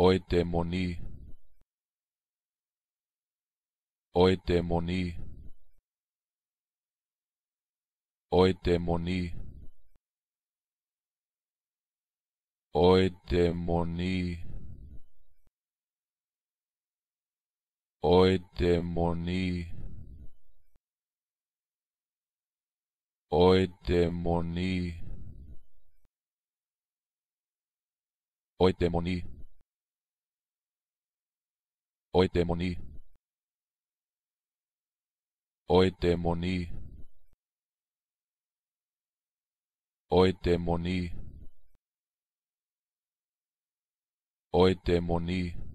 Eudämonie Eudämonie Eudämonie Eudämonie Eudämonie Eudämonie Eudämonie Eudämonie. Eudämonie. Eudämonie. Eudämonie.